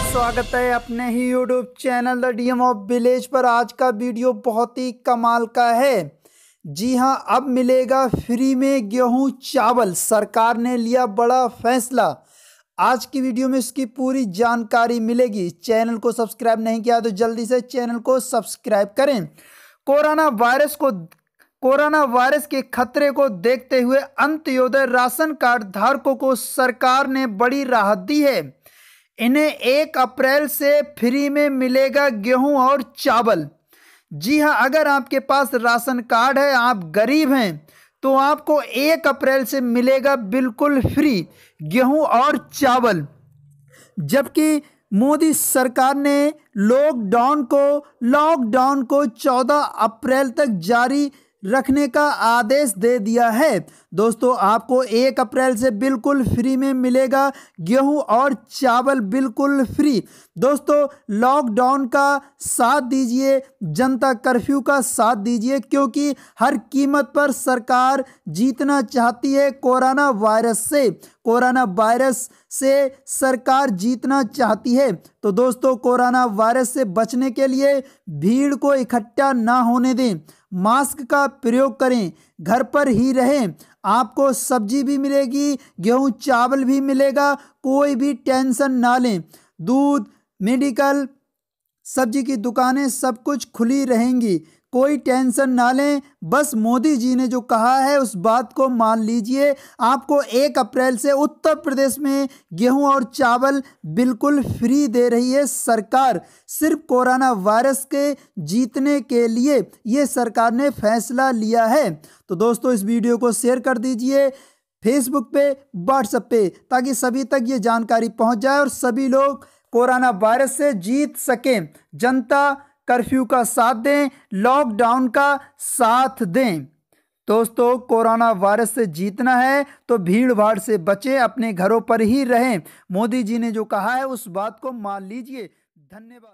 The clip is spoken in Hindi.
बहुत स्वागत है अपने ही YouTube channel the DM of village पर आज का वीडियो बहुत ही कमाल का है जी हाँ अब मिलेगा फ्री में गेहूं चावल सरकार ने लिया बड़ा फैसला आज की वीडियो में इसकी पूरी जानकारी मिलेगी चैनल को सब्सक्राइब नहीं किया तो जल्दी से चैनल को सब्सक्राइब करें कोरोना वायरस को कोरोना वायरस के खतरे को देखते हुए अंत्योदय राशन कार्ड धारकों को सरकार ने बड़ी राहत दी है इन्हें एक अप्रैल से फ्री में मिलेगा गेहूं और चावल जी हाँ अगर आपके पास राशन कार्ड है आप गरीब हैं तो आपको एक अप्रैल से मिलेगा बिल्कुल फ्री गेहूं और चावल जबकि मोदी सरकार ने लॉकडाउन को लॉकडाउन को 14 अप्रैल तक जारी रखने का आदेश दे दिया है दोस्तों आपको एक अप्रैल से बिल्कुल फ्री में मिलेगा गेहूं और चावल बिल्कुल फ्री दोस्तों लॉकडाउन का साथ दीजिए जनता कर्फ्यू का साथ दीजिए क्योंकि हर कीमत पर सरकार जीतना चाहती है कोरोना वायरस से कोरोना वायरस से सरकार जीतना चाहती है तो दोस्तों कोरोना वायरस से बचने के लिए भीड़ को इकट्ठा ना होने दें मास्क का प्रयोग करें घर पर ही रहें आपको सब्जी भी मिलेगी गेहूँ चावल भी मिलेगा कोई भी टेंशन ना लें दूध मेडिकल सब्जी की दुकानें सब कुछ खुली रहेंगी कोई टेंशन ना लें बस मोदी जी ने जो कहा है उस बात को मान लीजिए आपको एक अप्रैल से उत्तर प्रदेश में गेहूं और चावल बिल्कुल फ्री दे रही है सरकार सिर्फ कोरोना वायरस के जीतने के लिए ये सरकार ने फैसला लिया है तो दोस्तों इस वीडियो को शेयर कर दीजिए फेसबुक पे व्हाट्सएप पे ताकि सभी तक ये जानकारी पहुंच जाए और सभी लोग कोरोना वायरस से जीत सकें जनता कर्फ्यू का साथ दें लॉकडाउन का साथ दें दोस्तों कोरोना वायरस से जीतना है तो भीड़ भाड़ से बचें अपने घरों पर ही रहें मोदी जी ने जो कहा है उस बात को मान लीजिए धन्यवाद